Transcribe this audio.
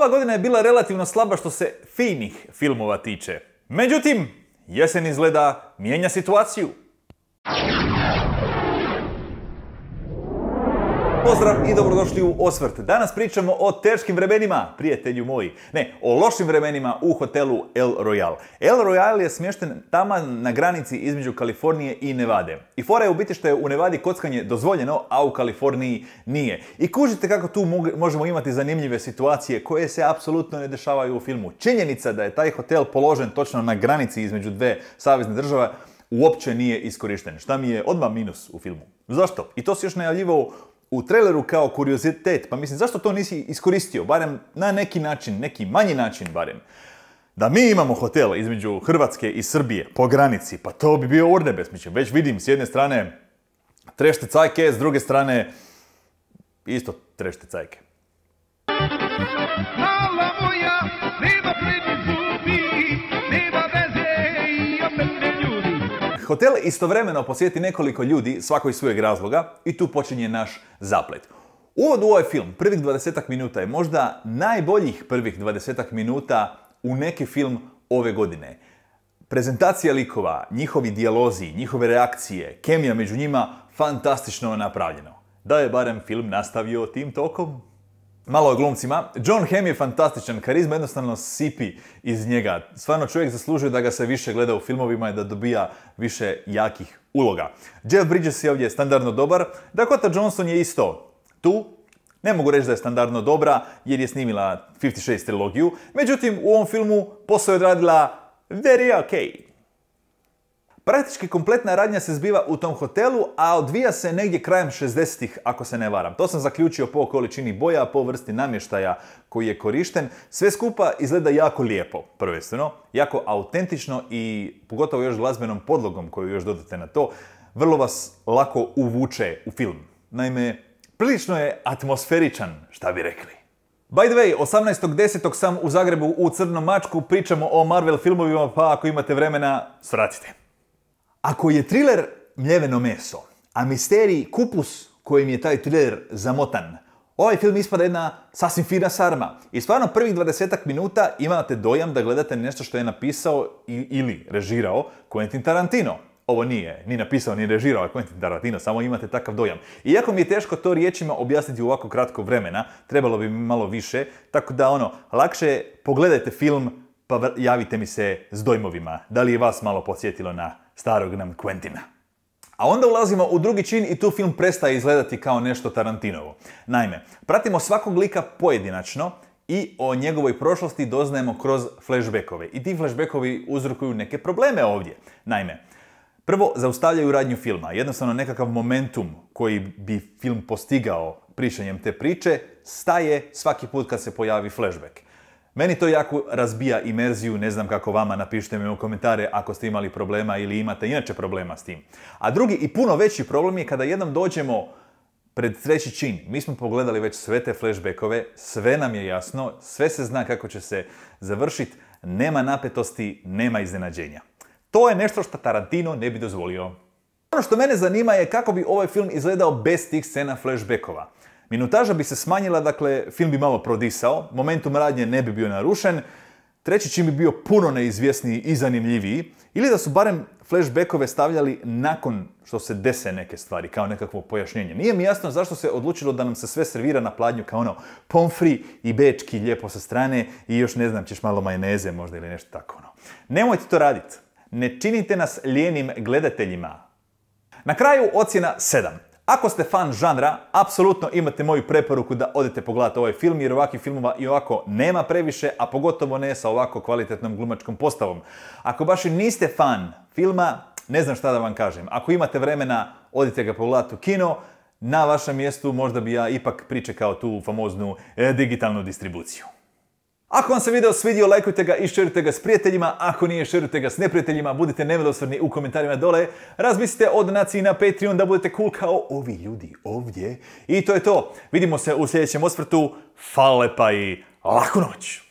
Ova godina je bila relativno slaba što se finih filmova tiče. Međutim, jesen izgleda mijenja situaciju. Pozdrav i dobrodošli u Osvrt. Danas pričamo o teškim vremenima, prijatelju moji. Ne, o lošim vremenima u hotelu El Royal. El Royal je smješten tamo na granici između Kalifornije i Nevade. I fora je u biti što je u Nevadi kockanje dozvoljeno, a u Kaliforniji nije. I kužite kako tu možemo imati zanimljive situacije koje se apsolutno ne dešavaju u filmu. Činjenica da je taj hotel položen točno na granici između dve savezne države uopće nije iskorišten, šta mi je odmah minus u filmu. Zašto? I to se još najavljivao u traileru kao kuriozitet, pa mislim zašto to nisi iskoristio, barem na neki način, neki manji način barem. Da mi imamo hotel između Hrvatske i Srbije po granici, pa to bi bio urnebes, mislim, već vidim s jedne strane trešte cajke, s druge strane isto trešte cajke. moja, Hotel istovremeno posjeti nekoliko ljudi, svako iz svojeg razloga, i tu počinje naš zaplet. Uvod u ovaj film, prvih 20 minuta, je možda najboljih prvih 20 minuta u neki film ove godine. Prezentacija likova, njihovi dijalozi, njihove reakcije, kemija među njima, fantastično napravljeno. Da je barem film nastavio tim tokom? Malo o glumcima. John Hamm je fantastičan, karizma jednostavno sipi iz njega. Stvarno čovjek zaslužuje da ga se više gleda u filmovima i da dobija više jakih uloga. Jeff Bridges je ovdje standardno dobar. Dakota Johnson je isto tu. Ne mogu reći da je standardno dobra jer je snimila 56 trilogiju. Međutim, u ovom filmu posao je odradila very okay. Praktički kompletna radnja se zbiva u tom hotelu, a odvija se negdje krajem 60-ih, ako se ne varam. To sam zaključio po količini boja, po vrsti namještaja koji je korišten. Sve skupa izgleda jako lijepo, prvenstveno, jako autentično i pogotovo još glazbenom podlogom koju još dodate na to, vrlo vas lako uvuče u film. Naime, prilično je atmosferičan, šta bi rekli. By the way, 18.10. sam u Zagrebu u Crnom mačku, pričamo o Marvel filmovima, pa ako imate vremena, svratite. Ako je thriller mljeveno meso, a misterij kupus kojim je taj thriller zamotan, ovaj film ispada jedna sasvim fina sarma. I stvarno prvih 20 minuta imate dojam da gledate nešto što je napisao ili režirao Quentin Tarantino. Ovo nije ni napisao ni režirao Quentin Tarantino, samo imate takav dojam. Iako mi je teško to riječima objasniti u ovako kratko vremena, trebalo bi mi malo više, tako da ono, lakše pogledajte film pa javite mi se s dojmovima. Da li je vas malo podsjetilo na starog nam Quentina? A onda ulazimo u drugi čin i tu film prestaje izgledati kao nešto Tarantinovo. Naime, pratimo svakog lika pojedinačno i o njegovoj prošlosti doznajemo kroz flashbackove. I ti flashbackovi uzrokuju neke probleme ovdje. Naime, prvo zaustavljaju radnju filma. Jednostavno nekakav momentum koji bi film postigao pričanjem te priče staje svaki put kad se pojavi flashback. Meni to jako razbija imerziju, ne znam kako vama, napišite mi u komentare ako ste imali problema ili imate inače problema s tim. A drugi i puno veći problem je kada jednom dođemo pred treći čin. Mi smo pogledali već sve te flashbackove, sve nam je jasno, sve se zna kako će se završiti, nema napetosti, nema iznenađenja. To je nešto što Tarantino ne bi dozvolio. Ono što mene zanima je kako bi ovaj film izgledao bez tih scena flashbackova. Minutaža bi se smanjila, dakle, film bi malo prodisao, momentum radnje ne bi bio narušen, treći čim bi bio puno neizvjesniji i zanimljiviji, ili da su barem flashbackove stavljali nakon što se dese neke stvari, kao nekakvo pojašnjenje. Nije mi jasno zašto se odlučilo da nam se sve servira na pladnju kao ono pomfri i bečki lijepo sa strane i još ne znam, ćeš malo majoneze možda ili nešto tako ono. Nemojte to raditi. Ne činite nas lijenim gledateljima. Na kraju ocjena 7. Ako ste fan žanra, apsolutno imate moju preporuku da odete pogledati ovaj film jer ovakvih filmova i ovako nema previše, a pogotovo ne sa ovako kvalitetnom glumačkom postavom. Ako baš i niste fan filma, ne znam šta da vam kažem. Ako imate vremena, odite ga pogledati u kino, na vašem mjestu možda bi ja ipak pričekao tu famoznu e, digitalnu distribuciju. Ako vam se video svidio, lajkujte ga i šerujte ga s prijateljima. Ako nije, šerujte ga s neprijateljima. Budite nemilosrdni u komentarima dole. Razmislite o donaciji na Patreon da budete cool kao ovi ljudi ovdje. I to je to. Vidimo se u sljedećem osvrtu. Fale pa i laku noć!